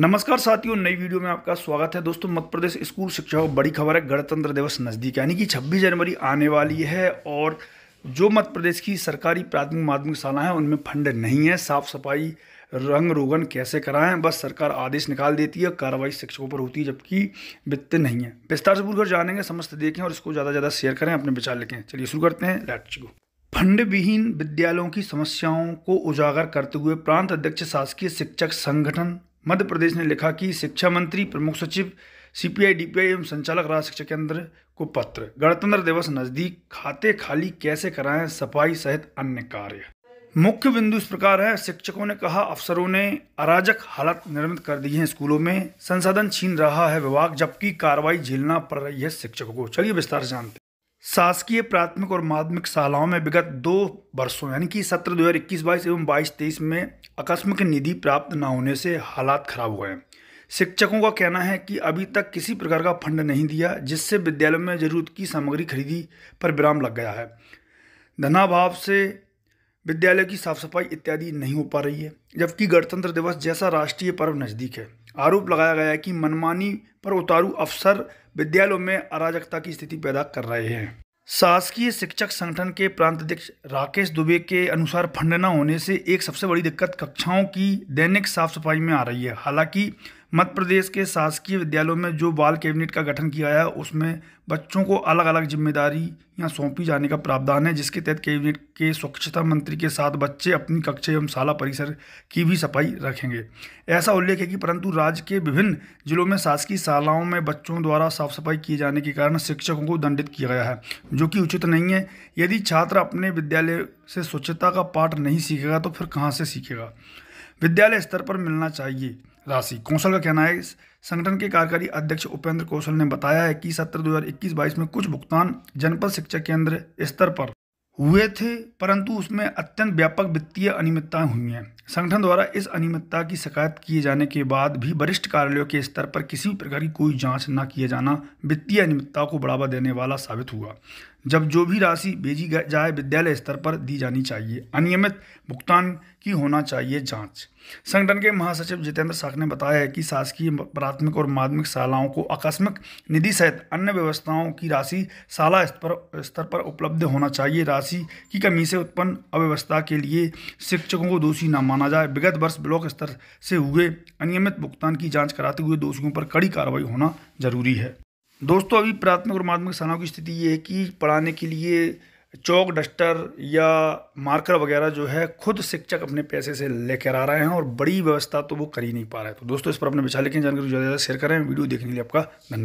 नमस्कार साथियों नई वीडियो में आपका स्वागत है दोस्तों मध्य प्रदेश स्कूल शिक्षा को बड़ी खबर है गणतंत्र दिवस नज़दीक यानी कि 26 जनवरी आने वाली है और जो मध्य प्रदेश की सरकारी प्राथमिक माध्यमिक शाला है उनमें फंड नहीं है साफ सफाई रंग रोगन कैसे कराएं बस सरकार आदेश निकाल देती है कार्रवाई शिक्षकों पर होती है जबकि वित्त नहीं है विस्तार से पूर्वक जानेंगे समस्त देखें और इसको ज़्यादा ज़्यादा शेयर करें अपने विचार लिखें चलिए शुरू करते हैं लेट्स गो फंड विहीन विद्यालयों की समस्याओं को उजागर करते हुए प्रांत अध्यक्ष शासकीय शिक्षक संगठन मध्य प्रदेश ने लिखा कि शिक्षा मंत्री प्रमुख सचिव सीपीआई डीपीआई एवं संचालक राज शिक्षा केंद्र को पत्र गणतंत्र दिवस नजदीक खाते खाली कैसे कराएं सफाई सहित अन्य कार्य मुख्य बिंदु इस प्रकार है शिक्षकों ने कहा अफसरों ने अराजक हालत निर्मित कर दी है स्कूलों में संसाधन छीन रहा है विभाग जबकि कार्रवाई झेलना पड़ रही है शिक्षकों को चलिए विस्तार से जानते शासकीय प्राथमिक और माध्यमिक शालाओं में विगत दो वर्षों यानी कि सत्र इक्कीस बाईस एवं बाईस तेईस में आकस्मिक निधि प्राप्त न होने से हालात खराब हुए हैं शिक्षकों का कहना है कि अभी तक किसी प्रकार का फंड नहीं दिया जिससे विद्यालयों में जरूरत की सामग्री खरीदी पर विराम लग गया है धनाभाव से विद्यालय की साफ सफाई इत्यादि नहीं हो पा रही है जबकि गणतंत्र दिवस जैसा राष्ट्रीय पर्व नज़दीक है आरोप लगाया गया है कि मनमानी पर उतारू अफसर विद्यालयों में अराजकता की स्थिति पैदा कर रहे हैं शासकीय शिक्षक संगठन के प्रांत अध्यक्ष राकेश दुबे के अनुसार फंड न होने से एक सबसे बड़ी दिक्कत कक्षाओं की दैनिक साफ सफाई में आ रही है हालांकि मध्य प्रदेश के शासकीय विद्यालयों में जो बाल कैबिनेट का गठन किया है उसमें बच्चों को अलग अलग या सौंपी जाने का प्रावधान है जिसके तहत कैबिनेट के स्वच्छता मंत्री के साथ बच्चे अपनी कक्षा एवं शाला परिसर की भी सफाई रखेंगे ऐसा उल्लेख है कि परंतु राज्य के विभिन्न जिलों में शासकीय शालाओं में बच्चों द्वारा साफ सफाई किए जाने के कारण शिक्षकों को दंडित किया गया है जो कि उचित नहीं है यदि छात्र अपने विद्यालय से स्वच्छता का पाठ नहीं सीखेगा तो फिर कहाँ से सीखेगा विद्यालय स्तर पर मिलना चाहिए राशि कौशल का कहना है संगठन के कार्यकारी अध्यक्ष उपेंद्र कौशल ने बताया है कि सत्र 2021-22 में कुछ भुगतान जनपद शिक्षा केंद्र स्तर पर हुए थे परंतु उसमें अत्यंत व्यापक वित्तीय अनियमितताएं हुई हैं संगठन द्वारा इस अनियमितता की शिकायत किए जाने के बाद भी वरिष्ठ कार्यालयों के स्तर पर किसी भी प्रकार की कोई जांच न किए जाना वित्तीय अनियमितता को बढ़ावा देने वाला साबित हुआ जब जो भी राशि भेजी जाए विद्यालय स्तर पर दी जानी चाहिए अनियमित भुगतान की होना चाहिए जांच संगठन के महासचिव जितेंद्र साख ने बताया है कि शासकीय प्राथमिक और माध्यमिक शालाओं को आकस्मिक निधि सहित अन्य व्यवस्थाओं की राशि शाला स्तर स्तर पर उपलब्ध होना चाहिए राशि की कमी से उत्पन्न अव्यवस्था के लिए शिक्षकों को दोषी न माना जाए विगत वर्ष ब्लॉक स्तर से हुए अनियमित भुगतान की जाँच कराते हुए दोषियों पर कड़ी कार्रवाई होना जरूरी है दोस्तों अभी प्राथमिक और माध्यमिक शालाओं की स्थिति ये है कि पढ़ाने के लिए चौक डस्टर या मार्कर वगैरह जो है खुद शिक्षक अपने पैसे से लेकर आ रहे हैं और बड़ी व्यवस्था तो वो कर ही नहीं पा रहे तो दोस्तों इस पर अपने विचार लिखें जानकारी ज़्यादा ज़्यादा शेयर करें वीडियो देखने के लिए आपका धन्यवाद